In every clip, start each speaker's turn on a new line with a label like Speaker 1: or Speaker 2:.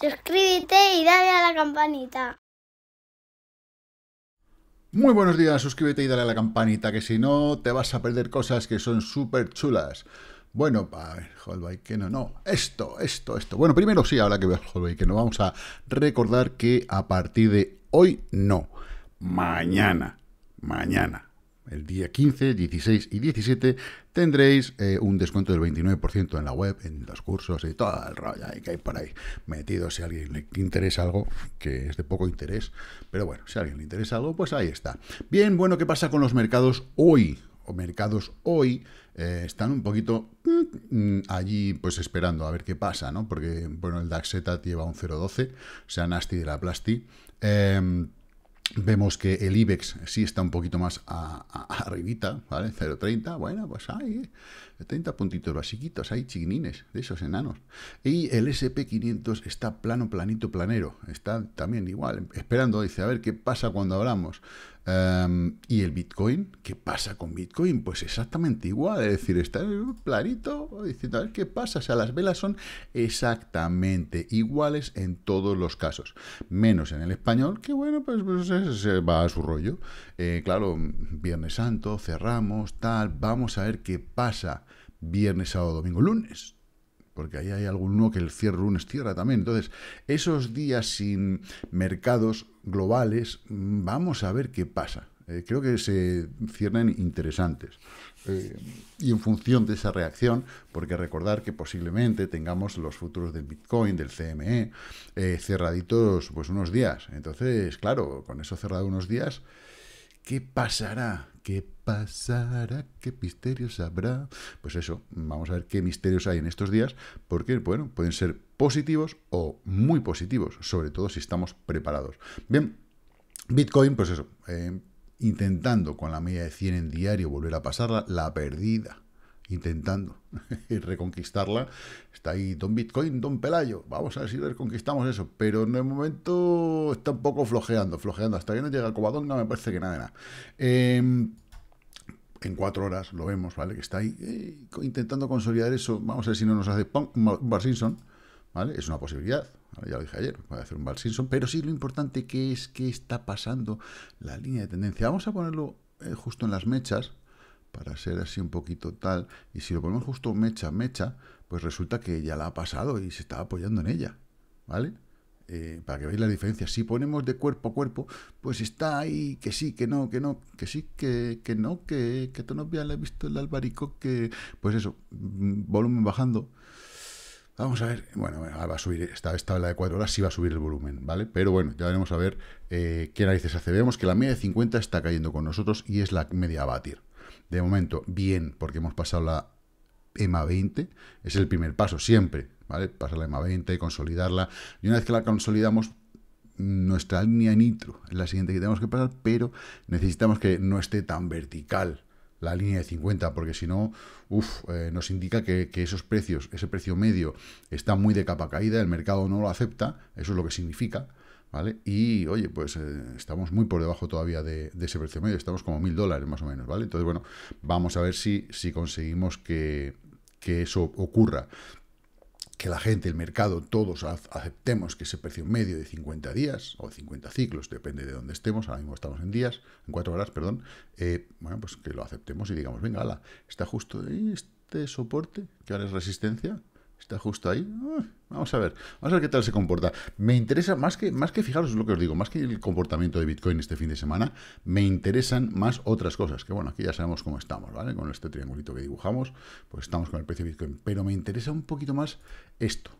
Speaker 1: Suscríbete y dale a la campanita. Muy buenos días, suscríbete y dale a la campanita, que si no te vas a perder cosas que son súper chulas. Bueno, para ver, Holby que no, no. Esto, esto, esto. Bueno, primero sí, ahora que veo Holby que no vamos a recordar que a partir de hoy no. Mañana, mañana, el día 15, 16 y 17 tendréis eh, un descuento del 29% en la web, en los cursos y todo el rollo que hay por ahí metido. Si a alguien le interesa algo, que es de poco interés, pero bueno, si a alguien le interesa algo, pues ahí está. Bien, bueno, ¿qué pasa con los mercados hoy? O mercados hoy eh, están un poquito mm, allí pues esperando a ver qué pasa, ¿no? Porque, bueno, el DAX lleva un 0,12, o sea, nasty de la plasti. Em, Vemos que el IBEX sí está un poquito más a, arribita, ¿vale? 0.30, bueno, pues ahí 30 puntitos basiquitos, hay chignines de esos enanos. Y el SP500 está plano, planito, planero. Está también igual, esperando, dice, a ver qué pasa cuando hablamos. Em, y el Bitcoin, ¿qué pasa con Bitcoin? Pues exactamente igual, es decir, está en planito diciendo, a ver qué pasa. O sea, las velas son exactamente iguales en todos los casos, menos en el español, que bueno, pues, se, pues, va a su rollo. Eh, claro, Viernes Santo, cerramos, tal, vamos a ver qué pasa viernes, sábado, domingo, lunes, porque ahí hay alguno que el cierre lunes cierra también. Entonces, esos días sin mercados globales, mm, vamos a ver qué pasa. Eh, creo que se ciernen interesantes. Eh, y en función de esa reacción, porque recordar que posiblemente tengamos los futuros del Bitcoin, del CME, eh, cerraditos pues unos días. Entonces, claro, con eso cerrado unos días, ¿qué pasará? ¿Qué pasará? ¿Qué misterios habrá? Pues eso, vamos a ver qué misterios hay en estos días, porque, bueno, pueden ser positivos o muy positivos, sobre todo si estamos preparados. Bien, Bitcoin, pues eso, eh, intentando con la media de 100 en diario volver a pasarla, la perdida intentando reconquistarla. Está ahí Don Bitcoin, Don Pelayo. Vamos a ver si reconquistamos eso. Pero en el momento está un poco flojeando, flojeando. Hasta que no llega el ...no me parece que nada nada. Em, en cuatro horas lo vemos, ¿vale? Que está ahí eh, intentando consolidar eso. Vamos a ver si no nos hace un Bar Simpson, ¿vale? Es una posibilidad. Ya lo dije ayer, a hacer un Bar Simpson. Pero sí lo importante que es que está pasando la línea de tendencia. Vamos a ponerlo eh, justo en las mechas para ser así un poquito tal, y si lo ponemos justo mecha, mecha, pues resulta que ya la ha pasado y se está apoyando en ella, ¿vale? Eh, para que veáis la diferencia. Si ponemos de cuerpo a cuerpo, pues está ahí que sí, que no, que no, que sí, que, no, que, que no no la he visto el albarico, que... Pues eso, mm, volumen bajando. Vamos a ver, bueno, va a subir, esta, esta de 4 horas sí va a subir el volumen, ¿vale? Pero bueno, ya veremos a ver eh, qué narices hace. Vemos que la media de 50 está cayendo con nosotros y es la media a batir. De momento, bien, porque hemos pasado la EMA 20, es el primer paso siempre, ¿vale? Pasar la EMA 20, consolidarla, y una vez que la consolidamos, nuestra línea nitro es la siguiente que tenemos que pasar, pero necesitamos que no esté tan vertical la línea de 50, porque si no, uff, eh, nos indica que, esos precios, ese precio medio está muy de capa caída, el mercado no lo acepta, eso es lo que significa, ¿vale? Y, oye, pues eh, estamos muy por debajo todavía de, ese precio medio, estamos como mil dólares más o menos, ¿vale? Entonces, bueno, vamos a ver si, si conseguimos que, eso ocurra. Que la gente, el mercado, todos aceptemos que ese precio medio de 50 días o 50 ciclos, depende de dónde estemos, ahora mismo estamos en días, en cuatro horas, perdón, eh, bueno, pues que lo aceptemos y digamos, venga, está justo ahí, este soporte, que ahora es resistencia, Está justo ahí. Ah, vamos a ver. Vamos a ver qué tal se comporta. Me interesa, más que, más que fijaros lo que os digo, más que el comportamiento de Bitcoin este fin de semana, me interesan más otras cosas. Que bueno, aquí ya sabemos cómo estamos, ¿vale? Con este triangulito que dibujamos, pues estamos con el precio de Bitcoin. Pero me interesa un poquito más esto.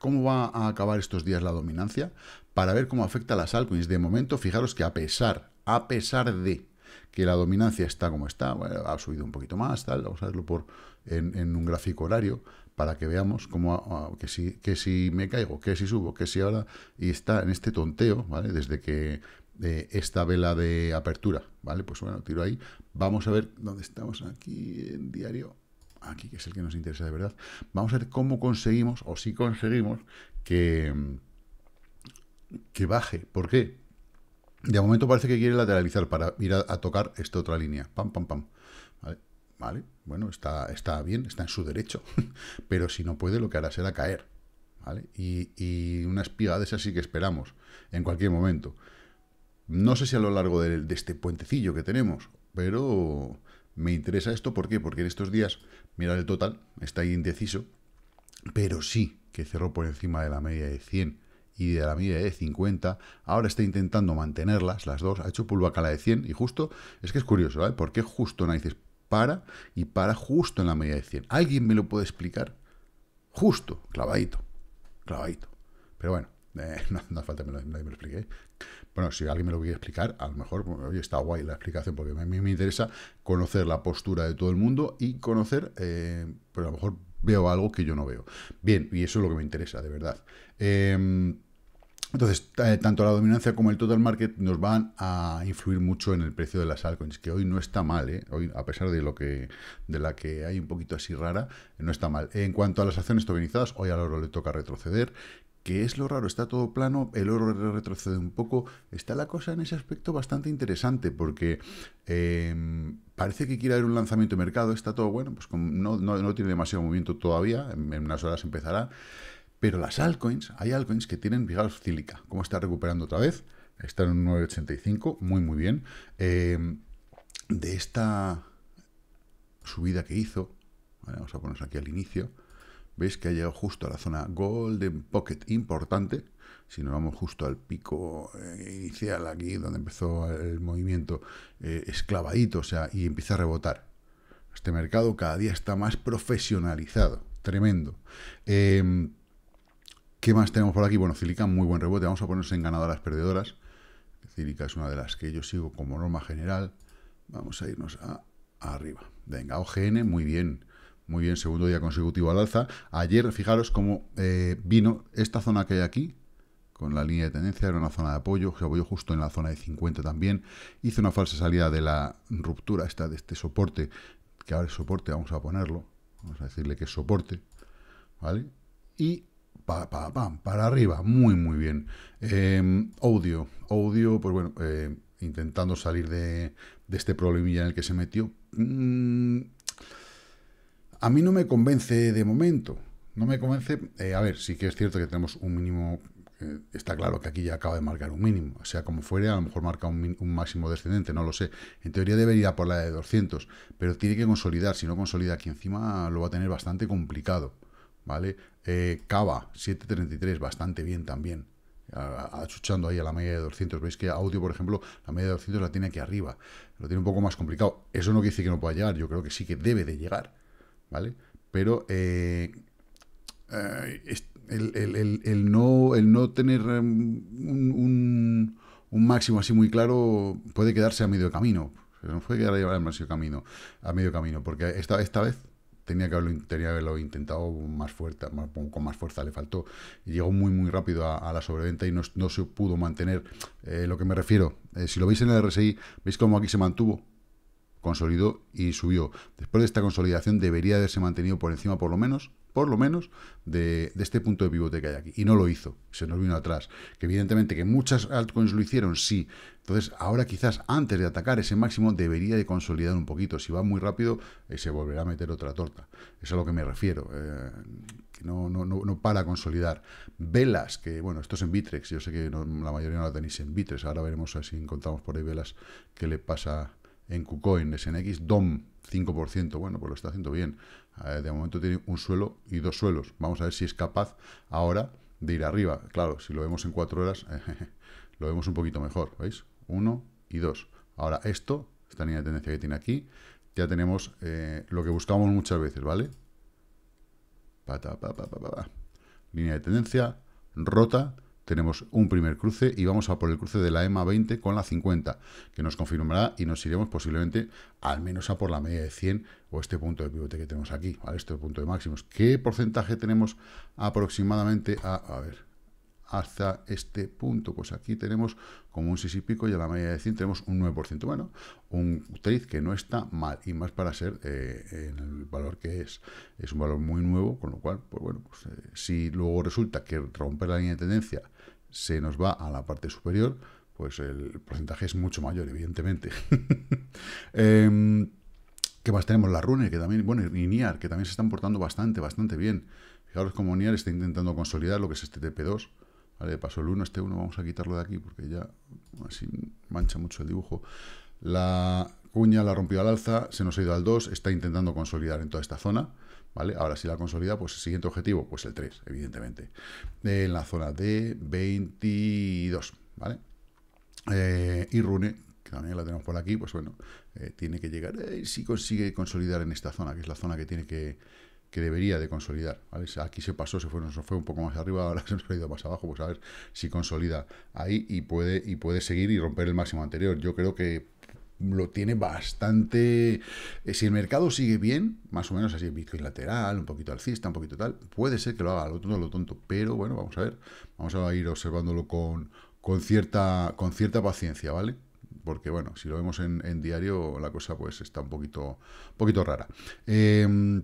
Speaker 1: ¿Cómo va a acabar estos días la dominancia? Para ver cómo afecta a las altcoins. De momento, fijaros que a pesar, a pesar de que la dominancia está como está, ha subido un poquito más, tal, vamos a verlo por, en un gráfico horario, para que veamos cómo ah, ah, que, si, que si me caigo, que si subo, que si ahora, y está en este tonteo, ¿vale? Desde que eh, esta vela de apertura, ¿vale? Pues bueno, tiro ahí. Vamos a ver dónde estamos aquí en diario. Aquí, que es el que nos interesa de verdad. Vamos a ver cómo conseguimos, o si conseguimos, que, que baje. ¿Por qué? De momento parece que quiere lateralizar para ir a, a tocar esta otra línea. Pam, pam, pam. ¿Vale? ¿vale? Bueno, está, está bien, está en su derecho, pero si no puede, lo que hará será caer, ¿vale? Y, una espiga de esas sí que esperamos, en cualquier momento. No sé si a lo largo de, este puentecillo que tenemos, pero me interesa esto, ¿por qué? Porque en estos días, mira el total, está indeciso, pero sí que cerró por encima de la media de 100 y de la media de 50. Ahora está intentando mantenerlas, las dos. Ha hecho la de 100 y justo, es que es curioso, ¿vale? ¿eh? ¿Por qué justo dices para y para justo en la medida de 100. ¿Alguien me lo puede explicar? Justo, clavadito, clavadito. Pero bueno, eh, no, hace falta que nadie me lo explique. ¿eh? Bueno, si alguien me lo quiere explicar, a lo mejor hoy está guay la explicación, porque a mí me interesa conocer la postura de todo el mundo y conocer, eh, pues a lo mejor veo algo que yo no veo. Bien, y eso es lo que me interesa, de verdad. Eh, entonces, eh, tanto la dominancia como el total market nos van a influir mucho en el precio de las altcoins, que hoy no está mal, ¿eh? hoy a pesar de lo que de la que hay un poquito así rara, no está mal. En cuanto a las acciones tokenizadas, hoy al oro le toca retroceder, que es lo raro, está todo plano, el oro retrocede un poco, está la cosa en ese aspecto bastante interesante, porque em, parece que quiere haber un lanzamiento de mercado, está todo bueno, pues no, no, no tiene demasiado movimiento todavía, en unas horas empezará, pero las altcoins, hay altcoins que tienen, vigas cílica, ¿Cómo está recuperando otra vez, está en un 9,85, muy muy bien. Em, de esta subida que hizo, vamos a ponernos aquí al inicio, veis que ha llegado justo a la zona Golden Pocket importante, si nos vamos justo al pico eh, inicial aquí, donde empezó el movimiento eh, esclavadito, o sea, y empieza a rebotar. Este mercado cada día está más profesionalizado, tremendo. Em, ¿Qué más tenemos por aquí? Bueno, Cilica, muy buen rebote. Vamos a ponernos en ganadoras perdedoras. Cílica es una de las que yo sigo como norma general. Vamos a irnos a, arriba. Venga, OGN, muy bien. Muy bien, segundo día consecutivo al alza. Ayer, fijaros cómo eh, vino esta zona que hay aquí, con la línea de tendencia, era una zona de apoyo, se apoyó justo en la zona de 50 también, Hice una falsa salida de la ruptura esta, de este soporte, que ahora es soporte, vamos a ponerlo, vamos a decirle que es soporte, ¿vale? Y pam, para arriba, muy, muy bien. Em, audio, audio, pues bueno, eh, intentando salir de, este problemilla en el que se metió. Mm, a mí no me convence de momento. No me convence. Eh, a ver, sí que es cierto que tenemos un mínimo. está claro que aquí ya acaba de marcar un mínimo. O sea, como fuere, a lo mejor marca un, máximo descendente, no lo sé. En teoría debería por la de 200, pero tiene que consolidar. Si no consolida aquí encima, lo va a tener bastante complicado. ¿vale? Eh, Cava, 733, bastante bien también. Achuchando ahí a la media de 200. Veis que audio, por ejemplo, la media de 200 la tiene aquí arriba. Lo tiene un poco más complicado. Eso no quiere decir que no pueda llegar. Yo creo que sí que debe de llegar, ¿vale? Pero eh, eh, el, no, el no tener un, máximo así muy claro puede quedarse a medio camino. no puede quedar a medio camino, a medio camino, porque esta, esta vez tenía que haberlo, intentado más fuerte, con más fuerza le faltó. Llegó muy, muy rápido a, la sobreventa y no, se pudo mantener. Eh, lo que me refiero, eh, si lo veis en el RSI, veis cómo aquí se mantuvo, consolidó y subió. Después de esta consolidación debería haberse mantenido por encima por lo menos por lo menos, de, este punto de pivote que hay aquí. Y no lo hizo, se nos vino atrás. Que evidentemente que muchas altcoins lo hicieron, sí. Entonces, ahora quizás antes de atacar ese máximo debería de consolidar un poquito. Si va muy rápido, eh, se volverá a meter otra torta. es a lo que me refiero. Eh, que no, no, no, para consolidar. Velas, que bueno, esto es en Bitrex. Yo sé que la mayoría no la tenéis en Bitrex. Ahora veremos si encontramos por ahí velas que le pasa en KuCoin, SNX, DOM, 5%. Bueno, pues lo está haciendo bien de momento tiene un suelo y dos suelos. Vamos a ver si es capaz ahora de ir arriba. Claro, si lo vemos en cuatro horas, lo vemos un poquito mejor. ¿Veis? Uno y dos. Ahora esto, esta línea de tendencia que tiene aquí, ya tenemos eh, lo que buscamos muchas veces, ¿vale? línea de tendencia, rota, tenemos un primer cruce y vamos a por el cruce de la EMA 20 con la 50, que nos confirmará y nos iremos posiblemente al menos a por la media de 100 o este punto de pivote que tenemos aquí, ¿vale? Este punto de máximos. ¿Qué porcentaje tenemos aproximadamente a, ver, hasta este punto? Pues aquí tenemos como un 6 y pico y a la media de 100 tenemos un 9%. Bueno, un trade que no está mal y más para ser eh, en el valor que es. Es un valor muy nuevo, con lo cual, pues bueno, pues, eh, si luego resulta que romper la línea de tendencia se nos va a la parte superior, pues el porcentaje es mucho mayor, evidentemente. Em, ¿Qué más tenemos? La Rune, que también, bueno, y Niar, que también se están portando bastante, bastante bien. Fijaros cómo Niar está intentando consolidar lo que es este TP2. Vale, pasó el 1, este 1 vamos a quitarlo de aquí porque ya así mancha mucho el dibujo. La Cuña la rompió al alza, se nos ha ido al 2, está intentando consolidar en toda esta zona. ¿Vale? Ahora, si la consolida, pues el siguiente objetivo, pues el 3, evidentemente. En la zona de 22, ¿vale? y eh, Rune, que también la tenemos por aquí, pues bueno, eh, tiene que llegar, eh, si consigue consolidar en esta zona, que es la zona que tiene que, que debería de consolidar, ¿vale? aquí se pasó, se fue, fue un poco más arriba, ahora se nos ha ido más abajo, pues a ver si consolida ahí y puede, y puede seguir y romper el máximo anterior. Yo creo que lo tiene bastante... Eh, si el mercado sigue bien, más o menos así, Bitcoin lateral, un poquito alcista, un poquito tal, puede ser que lo haga, lo tonto, lo tonto, pero bueno, vamos a ver, vamos a ir observándolo con, cierta, con cierta paciencia, ¿vale? Porque bueno, si lo vemos en, diario, la cosa pues está un poquito, un poquito rara. Em,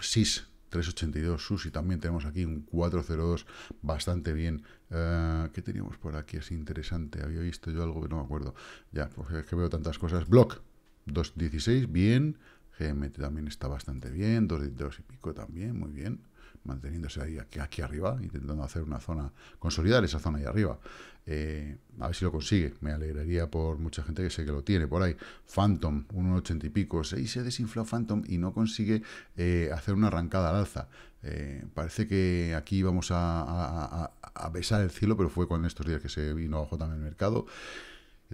Speaker 1: SIS, 382 Susi, también tenemos aquí un 402 bastante bien. que eh, ¿Qué teníamos por aquí? Es interesante, había visto yo algo que no me acuerdo. Ya, pues es que veo tantas cosas. Block, 216, bien. GMT también está bastante bien, 22 y pico también, muy bien manteniéndose ahí aquí, arriba, intentando hacer una zona, consolidar esa zona ahí arriba. Eh, a ver si lo consigue, me alegraría por mucha gente que sé que lo tiene por ahí. Phantom, 1,80 y pico, ...se se desinfló Phantom y no consigue eh, hacer una arrancada al alza. Eh, parece que aquí vamos a, a, besar el cielo, pero fue con estos días que se vino abajo también el mercado.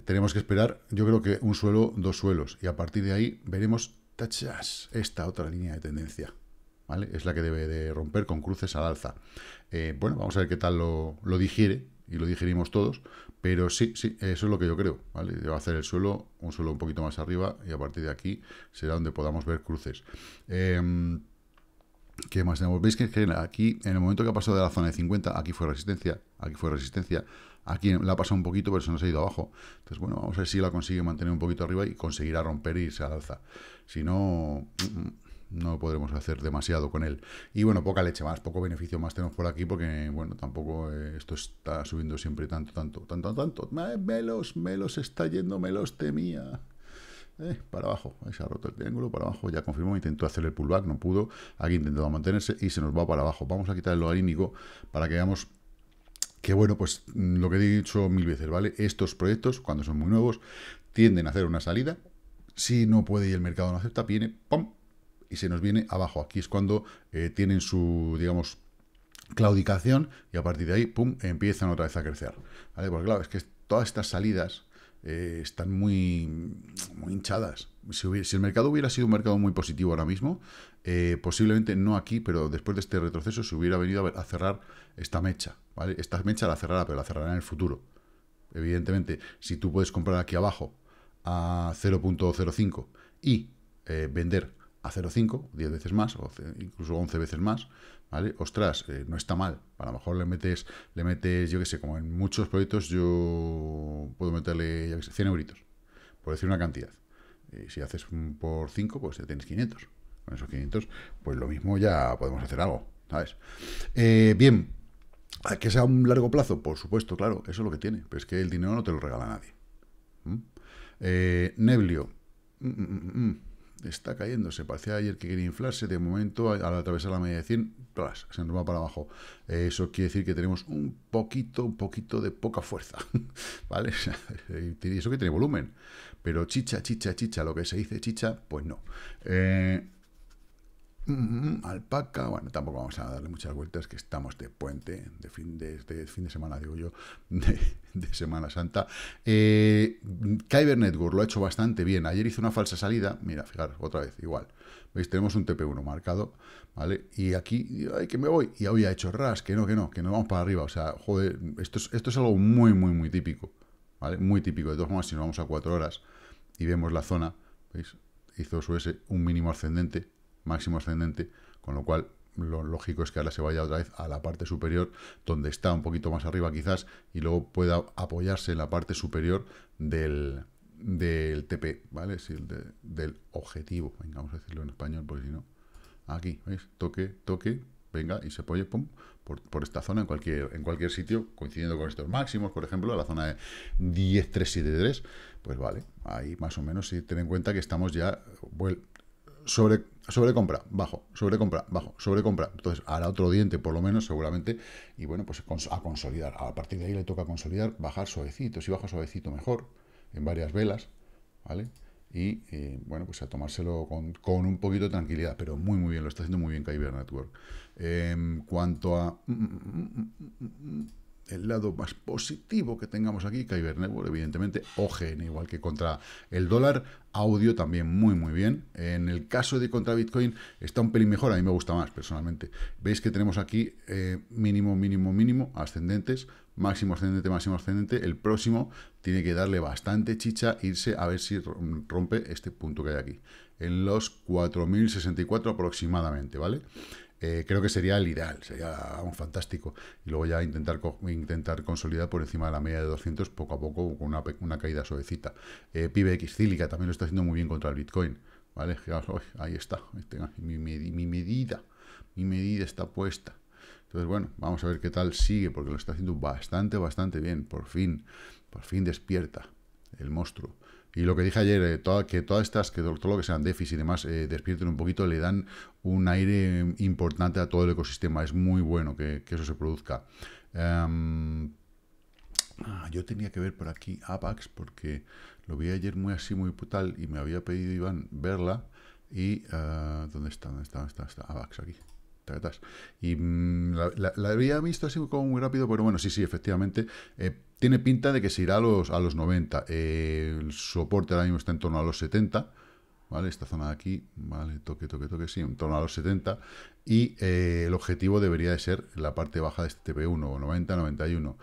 Speaker 1: Tenemos que esperar, yo creo que un suelo, dos suelos, y a partir de ahí veremos tachas esta otra línea de tendencia. Es la que debe de romper con cruces al alza. Eh, bueno, vamos a ver qué tal lo, digiere, y lo digerimos todos, pero sí, sí, eso es lo que yo creo, ¿vale? hacer el suelo, un suelo un poquito más arriba, y a partir de aquí será donde podamos ver cruces. Em, ¿Qué más tenemos? Veis que aquí, en el momento que ha pasado de la zona de 50, aquí fue resistencia, aquí fue resistencia, aquí la ha pasado un poquito, pero se nos ha ido abajo. Entonces, bueno, vamos a ver si la consigue mantener un poquito arriba y conseguirá romper y irse al alza. Si no... Mm, mm no podremos hacer demasiado con él. Y bueno, poca leche más, poco beneficio más tenemos por aquí porque, bueno, tampoco eh, esto está subiendo siempre tanto, tanto, tanto, tanto. Melos, me los, está yendo, me los temía. Eh, para abajo, eh, se ha roto el triángulo, para abajo, ya confirmó, intentó hacer el pullback, no pudo, aquí intentó mantenerse y se nos va para abajo. Vamos a quitar el logarítmico para que veamos que, bueno, pues mm, lo que he dicho mil veces, ¿vale? Estos proyectos, cuando son muy nuevos, tienden a hacer una salida, si no puede y el mercado no acepta, viene, ¡pum!, y se nos viene abajo. Aquí es cuando eh, tienen su, digamos, claudicación y a partir de ahí, pum, empiezan otra vez a crecer. ¿Vale? Porque claro, es que todas estas salidas eh, están muy, hinchadas. Si, el mercado hubiera sido un mercado muy positivo ahora mismo, eh, posiblemente no aquí, pero después de este retroceso se hubiera venido a, cerrar esta mecha. ¿vale? Esta mecha la cerrará, pero la cerrará en el futuro. Evidentemente, si tú puedes comprar aquí abajo a 0.05 y vender 0,5, 10 veces más, o incluso 11 veces más, ¿vale? Ostras, eh, no está mal. A lo mejor le metes, le metes, yo qué sé, como en muchos proyectos yo puedo meterle, ya que sé, 100 euritos, por decir una cantidad. Eh, si haces por 5, pues ya tienes 500. Con esos 500, pues lo mismo ya podemos hacer algo, ¿sabes? Eh, bien, que sea un largo plazo, por supuesto, claro, eso es lo que tiene, pero es que el dinero no te lo regala nadie. ¿Mm? Eh, Neblio, mm, mm, está cayendo, se parecía ayer que quería inflarse, de momento al atravesar la media de 100, se nos va para abajo. Eso quiere decir que tenemos un poquito, un poquito de poca fuerza, ¿vale? Eso que tiene volumen, pero chicha, chicha, chicha, lo que se dice chicha, pues no. Eh, alpaca, bueno, tampoco vamos a darle muchas vueltas, que estamos de puente, de fin de, fin de semana, digo yo, de, Semana Santa. Eh, Kyber Network lo ha hecho bastante bien. Ayer hizo una falsa salida, mira, fijaros, otra vez, igual. ¿Veis? Tenemos un TP1 marcado, ¿vale? Y aquí, ay, que me voy. Y hoy ha hecho ras, que no, que no, que no vamos para arriba. O sea, joder, esto es, esto es algo muy, muy, muy típico, ¿vale? Muy típico. De todas formas, si nos vamos a cuatro horas y vemos la zona, ¿veis? Hizo su S un mínimo ascendente, máximo ascendente, con lo cual lo lógico es que ahora se vaya otra vez a la parte superior, donde está un poquito más arriba quizás, y luego pueda apoyarse en la parte superior del, del TP, ¿vale? del objetivo, venga, vamos a decirlo en español, porque si no, aquí, ¿veis? Toque, toque, venga, y se apoye, pum, por, esta zona, en cualquier, en cualquier sitio, coincidiendo con estos máximos, por ejemplo, la zona de 10, 3, 3 pues vale, ahí más o menos, si ten en cuenta que estamos ya, sobre, sobre compra, bajo, sobre compra, bajo, sobre compra. Entonces hará otro diente, por lo menos, seguramente. Y bueno, pues a consolidar. A partir de ahí le toca consolidar, bajar suavecito. Si baja suavecito, mejor. En varias velas, ¿vale? Y eh, bueno, pues a tomárselo con, un poquito de tranquilidad, pero muy, muy bien. Lo está haciendo muy bien Kyber Network. En cuanto a. Mm, mm, mm, el lado más positivo que tengamos aquí, Kyber Network, evidentemente, OGN, igual que contra el dólar, audio también muy, muy bien. En el caso de contra Bitcoin, está un pelín mejor, a mí me gusta más, personalmente. Veis que tenemos aquí eh, mínimo, mínimo, mínimo, ascendentes, máximo ascendente, máximo ascendente. El próximo tiene que darle bastante chicha, irse a ver si rompe este punto que hay aquí, en los 4.064 aproximadamente, ¿vale? Eh, creo que sería el ideal, sería un fantástico. Y luego ya intentar, intentar consolidar por encima de la media de 200 poco a poco con una, caída suavecita. Eh, PBX Cílica también lo está haciendo muy bien contra el Bitcoin. ¿Vale? Ahí está, este, mi medida, mi medida está puesta. Entonces, bueno, vamos a ver qué tal sigue, porque lo está haciendo bastante, bastante bien. Por fin, por fin despierta el monstruo. Y lo que dije ayer, eh, que todas estas, que todo, lo que sean déficit y demás, eh, despierten un poquito, le dan un aire importante a todo el ecosistema. Es muy bueno que, eso se produzca. Em, ah, yo tenía que ver por aquí Apax, porque lo vi ayer muy así, muy brutal, y me había pedido Iván verla. Y, eh, ¿dónde está? ¿Dónde está? ¿Dónde está? está? Abax aquí. Y mm, la, había visto así como muy rápido, pero bueno, sí, sí, efectivamente. Tiene pinta de que se irá a los, a los 90. el soporte ahora mismo está en torno a los 70. ¿Vale? Esta zona de aquí, ¿vale? Toque, toque, toque, sí, en torno a los 70. Y eh, el objetivo debería de ser la parte baja de este TP1, 90, 91.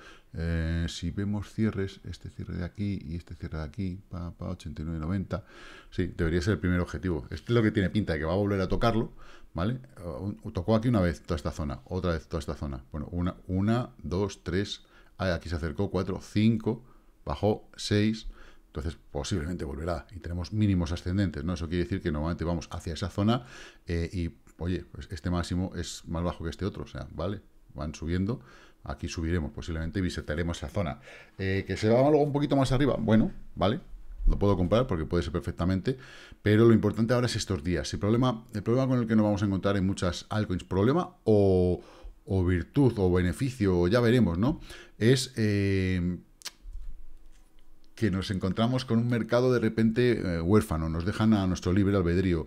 Speaker 1: si vemos cierres, este cierre de aquí y este cierre de aquí, para pa, 89, 90. Sí, debería ser el primer objetivo. Este es lo que tiene pinta de que va a volver a tocarlo, ¿vale? Eh, tocó aquí una vez toda esta zona, otra vez toda esta zona. Bueno, una, una dos, tres, Ah, aquí se acercó 4, 5, bajó 6, entonces posiblemente volverá y tenemos mínimos ascendentes, ¿no? Eso quiere decir que normalmente vamos hacia esa zona eh, y, oye, pues este máximo es más bajo que este otro, o sea, ¿vale? Van subiendo, aquí subiremos posiblemente y visitaremos esa zona. Eh, ¿Que se va luego un poquito más arriba? Bueno, ¿vale? Lo puedo comprar porque puede ser perfectamente, pero lo importante ahora es estos días. El problema, el problema con el que nos vamos a encontrar en muchas altcoins, problema o, o virtud o beneficio, ya veremos, ¿no? Es eh, que nos encontramos con un mercado de repente eh, huérfano, nos dejan a nuestro libre albedrío.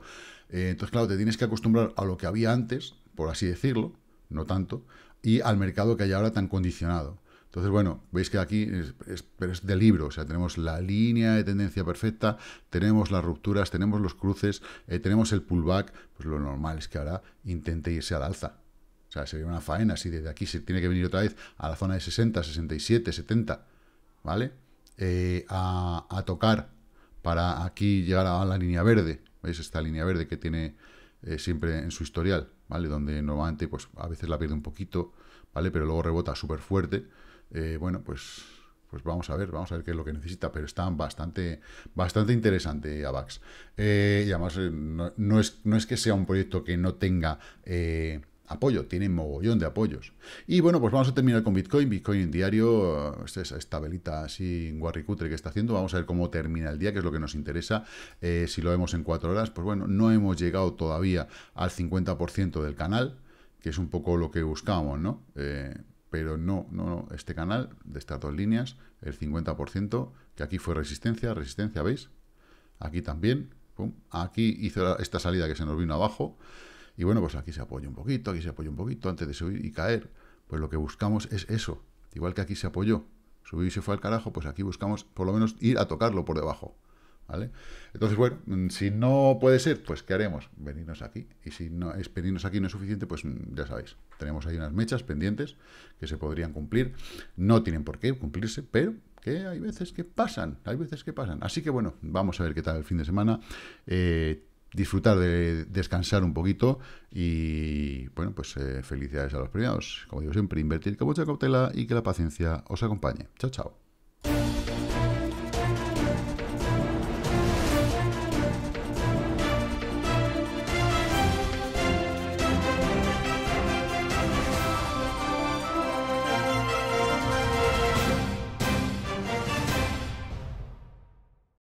Speaker 1: Eh, entonces, claro, te tienes que acostumbrar a lo que había antes, por así decirlo, no tanto, y al mercado que hay ahora tan condicionado. Entonces, bueno, veis que aquí es, de libro, o sea, tenemos la línea de tendencia perfecta, tenemos las rupturas, tenemos los cruces, tenemos el pullback, pues lo normal es que ahora intente irse al alza. O sea, sería una faena si desde aquí se tiene que venir otra vez a la zona de 60, 67, 70, ¿vale? Eh, a, tocar para aquí llegar a la línea verde. ¿Veis? Esta línea verde que tiene eh, siempre en su historial, ¿vale? Donde normalmente, pues, a veces la pierde un poquito, ¿vale? Pero luego rebota súper fuerte. Eh, bueno, pues, pues vamos a ver, vamos a ver qué es lo que necesita, pero está bastante, bastante interesante AVAX. y además, es, no es que sea un proyecto que no tenga apoyo, tiene mogollón de apoyos. Y bueno, pues vamos a terminar con Bitcoin. Bitcoin en diario, este, esta velita así en guarricutre que está haciendo, vamos a ver cómo termina el día, que es lo que nos interesa. Eh, si lo vemos en cuatro horas, pues bueno, no hemos llegado todavía al 50% del canal, que es un poco lo que buscábamos, ¿no? Eh, pero no, no, no, este canal de estas dos líneas, el 50%, que aquí fue resistencia, resistencia, ¿veis? Aquí también, pum, aquí hizo esta salida que se nos vino abajo, y bueno, pues aquí se apoya un poquito, aquí se apoya un poquito antes de subir y caer. Pues lo que buscamos es eso. Igual que aquí se apoyó, subió y se fue al carajo, pues aquí buscamos por lo menos ir a tocarlo por debajo. ¿Vale? Entonces, bueno, mm, si no puede ser, pues ¿qué haremos? Venirnos aquí. Y si no es venirnos aquí no es suficiente, pues mm, ya sabéis, tenemos ahí unas mechas pendientes que se podrían cumplir. No tienen por qué cumplirse, pero que hay veces que pasan, hay veces que pasan. Así que bueno, vamos a ver qué tal el fin de semana. Eh, disfrutar de descansar un poquito y, bueno, pues eh, felicidades a los premiados. Como digo siempre, invertir con mucha cautela y que la paciencia os acompañe. Chao, chao.